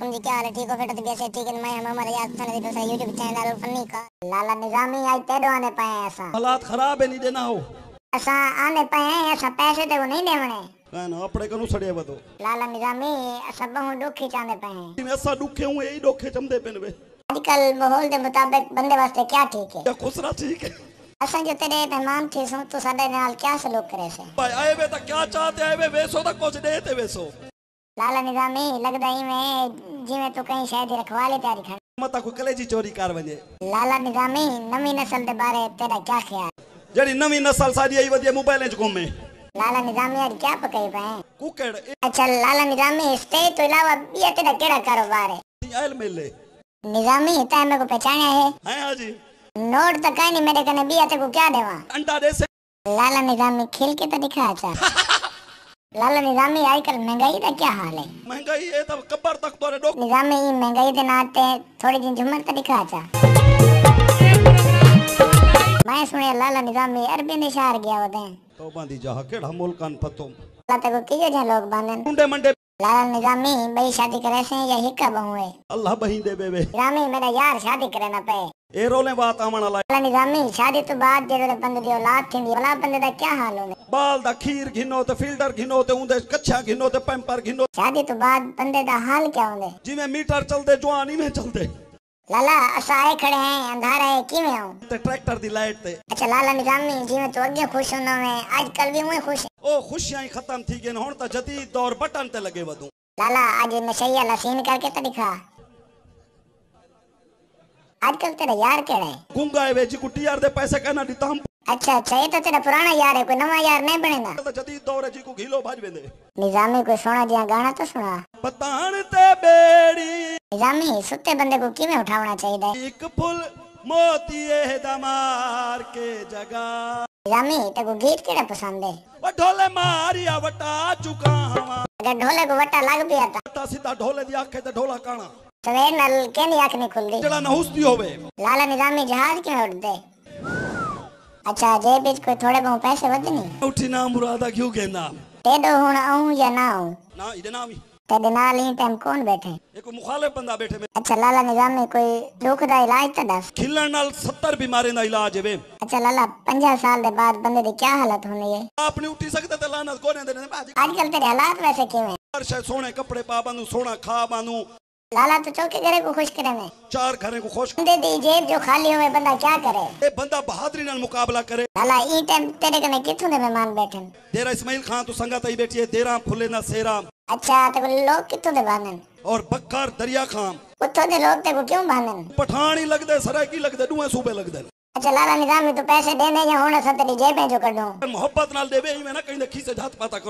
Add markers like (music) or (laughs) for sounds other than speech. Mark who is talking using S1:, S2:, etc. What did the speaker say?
S1: वालेकुम जी क्या हाल है ठीक हो फिर तो कैसे ठीक है मैं हम हमारे याद थाने देखो सर YouTube चैनल लाल फनी का लाला निजामी आई तेरो आने पाए ऐसा हालात खराब है नहीं देना हो ऐसा आने पाए ऐसा पैसे ते नहीं देवणे कान आपड़े कनु सड़े बतो लाला निजामी सब हूं दुखी चाने पाए मैं ऐसा दुखे हूं यही दुखे चमदे पेन वे आजकल माहौल के मुताबिक बंदे वास्ते क्या ठीक है खुसरा ठीक है असा जो तेरे मेहमान थे सो तो साडे नाल क्या सलूक करे से
S2: भाई आए वे ता तो क्या चाहते आए वे वेसो ता तो कुछ दे ते वेसो
S1: लाला निजामी लगदाई में जिमे तू तो कहीं शायद रखवा ले तेरी खंड मता को कलेजी चोरी कार वने लाला निजामी नवी नस्ल दे बारे तेरा क्या ख्याल
S2: जड़ी नवी नस्ल सारी आई वदी मोबाइल च घूमे
S1: लाला निजामी यार क्या पकाई पाए कुकड़ अच्छा लाला निजामी इसते तो अलावा ये तेरा केड़ा कारोबार है आयल मिले निजामी ता मेरे को पहचाना है हां हां जी नोट तो काई नहीं मेरे कने बिया ते को क्या देवा अंडा दे से लाला निजामी खेल के तो दिखा अच्छा (laughs) लाला निजामी आजकल महंगाई का क्या हाल है महंगाई है तब कब्बर तक तो रे निजामी ये महंगाई दिन आते थोड़ी दिन झुमर तो दिखा जा मैं सुने लाला निजामी अरबी ने शहर गया होते हैं
S2: तो बांधी जा केड़ा
S1: मुल्कन पतो लाला तको कियो जा लोग बांधन मुंडे मंडे लाला निजामी बई शादी करे से या हिक्का बहुए अल्लाह बही दे बेबे निजामी मेरा यार शादी करे ना पे एरोले बात आवण अलाए अला निजामी शादी तो बाद जेड़े बंदे दी औलाद थिंदी भला बंदे दा क्या हाल होने बाल दा खीर
S2: घिनो ते फिल्टर घिनो ते उंदे कच्छा घिनो ते पैंपर घिनो शादी तो बाद बंदे दा हाल क्या होने
S1: जिमे मीटर चलदे जवानी में चलदे लाला असाए खड़े हैं अंधारा है किवें आऊं ते ट्रैक्टर दी लाइट ते अच्छा लाला निजामी जिमे तो अगे खुश होना मैं आजकल भी मैं खुश ओ खुशियां खत्म थी गन हुन ता जदीद दौर बटन ते लगे वदू लाला आज नशैया लसीन करके त तो दिखा आजकल तेरा यार केड़ा है गुंगा है वेजी कुट्टी यार दे पैसे कहना दी हम अच्छा अच्छा ये तो तेरा पुराना यार है कोई नवा यार नहीं बनेगा तो
S2: जदीद दौर है जी को घीलो भाज बेंदे
S1: निजामी को सोना दिया गाना तो सुना बतान ते बेड़ी निजामी सुते बंदे को किमे उठावना चाहिए एक फूल मोतिए दमार के जगह निजामी तेको गीत केड़ा पसंद है वो ढोले मारिया वटा चुका हवा अगर ढोले को वटा लग पिया था सीधा ढोले दी आंखें ते ढोला काना तवे नल के नहीं आंख नहीं खुल जड़ा नहुस दी होवे लाला निजामी जहाज के उड़ दे अच्छा जे बीच कोई थोड़े बहुत पैसे वध नहीं उठी ना मुरादा क्यों कहना ते दो हुन आऊं या ना आऊं ना इदे ना भी तेरे नाल ही टाइम कौन बैठे एक मुखालिफ बंदा बैठे में अच्छा लाला निजाम निजामी कोई दुख दा इलाज तो दस
S2: खिलन नाल 70 बीमारी दा इलाज है
S1: अच्छा लाला 50 साल दे बाद बंदे दी क्या हालत होनी है
S2: आप नहीं उठी सकते ते
S1: लानत कोने दे आजकल तेरे हालात वैसे क्यों है हर शय सोने कपड़े पा बानू सोना खा बानू लाला तो चौके घरे को खुश करे में चार घरे को खुश दे दी जेब जो खाली हुए बंदा क्या करे ए बंदा बहादुरी नाल मुकाबला करे लाला ई टाइम तेरे कने किथों दे मेहमान बैठे
S2: तेरा इस्माइल खान तो संगत आई बैठी है तेरा फुले ना सेरा अच्छा तो लोग किथों दे बानन और बक्कर दरिया खान
S1: उथों दे लोग ते को क्यों
S2: बानन ही लगदे सराय की लगदे दुए सूबे लगदे
S1: अच्छा लाला निजामी तो पैसे देने या होने से तेरी जेब में जो कडो
S2: मोहब्बत नाल देवे ई मैं ना कहीं खीसे हाथ पाता करो